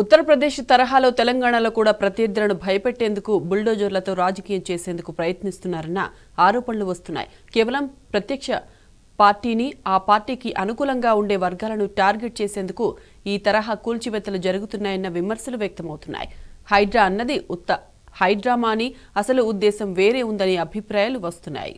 ఉత్తరప్రదేశ్ తరహాలో తెలంగాణలో కూడా ప్రత్యర్థులను భయపెట్టేందుకు బుల్డోజర్లతో రాజకీయం చేసేందుకు ప్రయత్నిస్తున్నారన్న ఆరోపణలు వస్తున్నాయి కేవలం ప్రత్యక్ష పార్టీని ఆ పార్టీకి అనుకూలంగా ఉండే వర్గాలను టార్గెట్ చేసేందుకు ఈ తరహా కూల్చివేతలు జరుగుతున్నాయన్న విమర్శలు వ్యక్తమవుతున్నాయి హైడ్రా అన్నది ఉత్త హైడ్రామాని అసలు ఉద్దేశం వేరే ఉందని అభిప్రాయాలు వస్తున్నాయి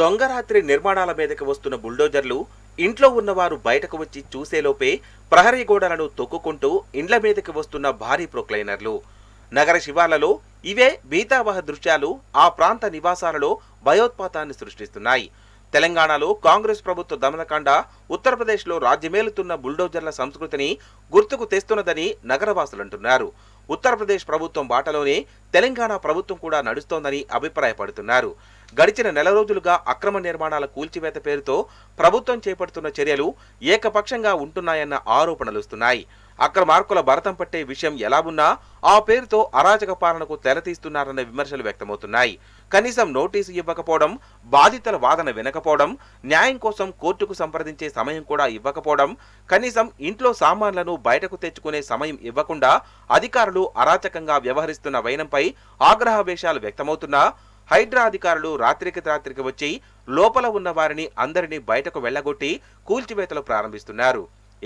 దొంగరాత్రి నిర్మాణాల మీదకి వస్తున్న బుల్డోజర్లు ఇంట్లో ఉన్నవారు బయటకు వచ్చి చూసేలోపే ప్రహరీ గోడలను తొక్కుకుంటూ ఇండ్ల మీదకి వస్తున్న భారీ ప్రొక్లైనర్లు నగర శివాలలో ఇవే భీతావహ దృశ్యాలు ఆ ప్రాంత నివాసాలలో భయోత్పాతాన్ని సృష్టిస్తున్నాయి తెలంగాణలో కాంగ్రెస్ ప్రభుత్వ దమనకాండ ఉత్తరప్రదేశ్లో రాజ్యమేలుతున్న బుల్డోజర్ల సంస్కృతిని గుర్తుకు తెస్తున్నదని నగరవాసులంటున్నారు ఉత్తరప్రదేశ్ ప్రభుత్వం బాటలోనే తెలంగాణ ప్రభుత్వం కూడా నడుస్తోందని అభిప్రాయపడుతున్నారు గడిచిన నెల రోజులుగా అక్రమ నిర్మాణాల కూల్చివేత పేరుతో ప్రభుత్వం చేపడుతున్న చర్యలు ఏకపక్షంగా ఉంటున్నాయన్న ఆరోపణలుస్తున్నాయి అక్రమార్కుల భరతం పట్టే విషయం ఎలా ఉన్నా ఆ పేరుతో అరాచక పాలనకు తెరతీస్తున్నారన్న విమర్శలు వ్యక్తమవుతున్నాయి కనీసం నోటీసు ఇవ్వకపోవడం బాధితుల వాదన వినకపోవడం న్యాయం కోసం కోర్టుకు సంప్రదించే సమయం కూడా ఇవ్వకపోవడం కనీసం ఇంట్లో సామాన్లను బయటకు తెచ్చుకునే సమయం ఇవ్వకుండా అధికారులు అరాచకంగా వ్యవహరిస్తున్న వైనంపై వేషాలు వ్యక్తమవుతున్నా హైడ్రా అధికారులు రాత్రికి రాత్రికి వచ్చి లోపల ఉన్న వారిని అందరినీ బయటకు వెళ్లగొట్టి కూల్చివేతలు ప్రారంభిస్తున్నారు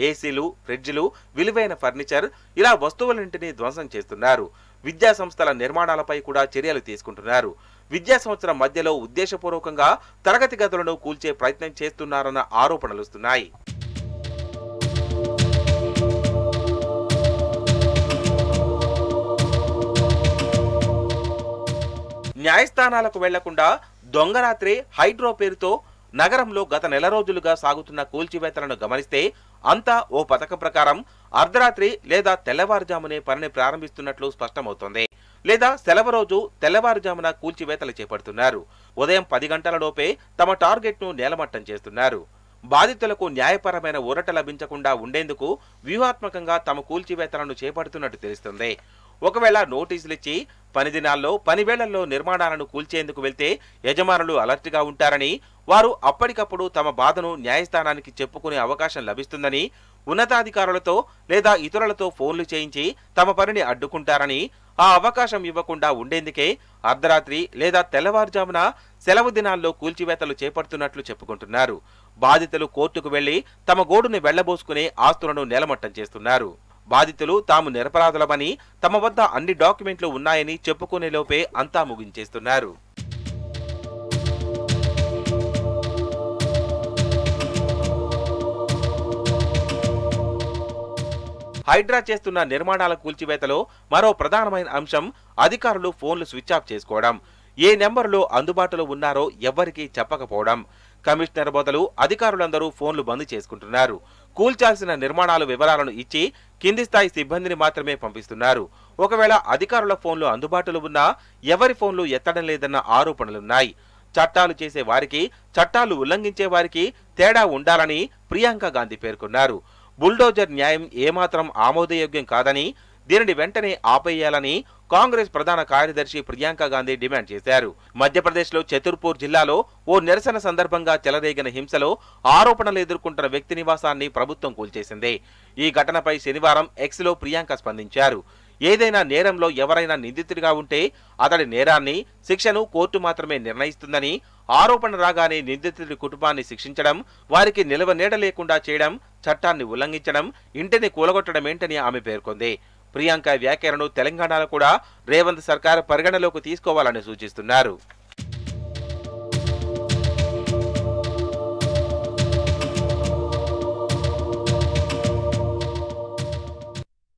ఏసీలు ఫ్రిడ్జ్లు విలువైన ఫర్నిచర్ ఇలా వస్తువులన్నింటినీ ధ్వంసం చేస్తున్నారు విద్యా సంస్థల నిర్మాణాలపై కూడా చర్యలు తీసుకుంటున్నారు విద్యా సంవత్సరం మధ్యలో ఉద్దేశపూర్వకంగా తరగతి గదులను కూల్చే ప్రయత్నం చేస్తున్నారన్న ఆరోపణలుస్తున్నాయి న్యాయస్థానాలకు వెళ్లకుండా దొంగరాత్రి హైడ్రో పేరుతో నగరంలో గత నెల రోజులుగా సాగుతున్న కూల్చివేతలను గమనిస్తే అంతా ఓ పథకం ప్రకారం అర్ధరాత్రి లేదా తెల్లవారుజామునే పనిని ప్రారంభిస్తున్నట్లు స్పష్టమవుతోంది లేదా సెలవు రోజు తెల్లవారుజామున కూల్చివేతలు చేపడుతున్నారు ఉదయం పది గంటల లోపే తమ టార్గెట్ను నేలమట్టం చేస్తున్నారు బాధితులకు న్యాయపరమైన ఊరట లభించకుండా ఉండేందుకు వ్యూహాత్మకంగా తమ కూల్చివేతలను చేపడుతున్నట్టు తెలుస్తుంది ఒకవేళ నోటీసులు ఇచ్చి పని దినాల్లో పనివేళల్లో నిర్మాణాలను కూల్చేందుకు వెళ్తే యజమానులు అలర్ట్గా ఉంటారని వారు అప్పటికప్పుడు తమ బాధను న్యాయస్థానానికి చెప్పుకునే అవకాశం లభిస్తుందని ఉన్నతాధికారులతో లేదా ఇతరులతో ఫోన్లు చేయించి తమ పనిని అడ్డుకుంటారని ఆ అవకాశం ఇవ్వకుండా ఉండేందుకే అర్ధరాత్రి లేదా తెల్లవారుజామున సెలవు దినాల్లో కూల్చివేతలు చేపడుతున్నట్లు చెప్పుకుంటున్నారు బాధితులు కోర్టుకు వెళ్లి తమ గోడుని వెళ్లబోసుకునే ఆస్తులను నేలమట్టం చేస్తున్నారు బాధితులు తాము నిరపరాధులమని తమ వద్ద అన్ని డాక్యుమెంట్లు ఉన్నాయని చెప్పుకునేలోపే అంతా ముగించేస్తున్నారు హైడ్రా చేస్తున్న నిర్మాణాల కూల్చివేతలో మరో ప్రధానమైన అంశం అధికారులు ఫోన్లు స్విచ్ ఆఫ్ చేసుకోవడం ఏ నెంబర్లో అందుబాటులో ఉన్నారో ఎవ్వరికీ చెప్పకపోవడం కమిషనర్ బదులు అధికారులందరూ ఫోన్లు బంద్ చేసుకుంటున్నారు కూల్చాల్సిన నిర్మాణాల వివరాలను ఇచ్చి కింది స్థాయి సిబ్బందిని మాత్రమే పంపిస్తున్నారు ఒకవేళ అధికారుల ఫోన్లు అందుబాటులో ఉన్నా ఎవరి ఫోన్లు ఎత్తడం లేదన్న ఆరోపణలున్నాయి చట్టాలు చేసే వారికి చట్టాలు ఉల్లంఘించే వారికి తేడా ఉండాలని ప్రియాంక గాంధీ పేర్కొన్నారు బుల్డోజర్ న్యాయం ఏమాత్రం ఆమోదయోగ్యం కాదని దీనిని వెంటనే ఆపేయాలని కాంగ్రెస్ ప్రధాన కార్యదర్శి ప్రియాంక గాంధీ డిమాండ్ చేశారు మధ్యప్రదేశ్లో చతుర్పూర్ జిల్లాలో ఓ నిరసన సందర్భంగా చెలరేగిన హింసలో ఆరోపణలు ఎదుర్కొంటున్న వ్యక్తి నివాసాన్ని ప్రభుత్వం కూల్చేసింది ఈ ఘటనపై శనివారం ఎక్స్లో ప్రియాంక స్పందించారు ఏదైనా నేరంలో ఎవరైనా నిందితుడిగా ఉంటే అతడి నేరాన్ని శిక్షను కోర్టు మాత్రమే నిర్ణయిస్తుందని ఆరోపణ రాగానే నిందితుడి కుటుంబాన్ని శిక్షించడం వారికి నిలవ నీడ లేకుండా చేయడం చట్టాన్ని ఉల్లంఘించడం ఇంటిని కూలగొట్టడమేంటని ఆమె పేర్కొంది ప్రియాంక వ్యాఖ్యలను తెలంగాణలో కూడా రేవంత్ సర్కార్ పరిగణలోకి తీసుకోవాలని సూచిస్తున్నారు